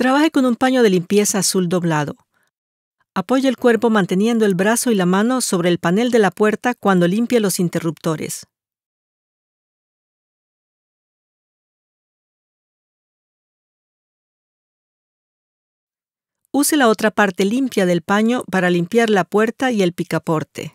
Trabaje con un paño de limpieza azul doblado. Apoye el cuerpo manteniendo el brazo y la mano sobre el panel de la puerta cuando limpie los interruptores. Use la otra parte limpia del paño para limpiar la puerta y el picaporte.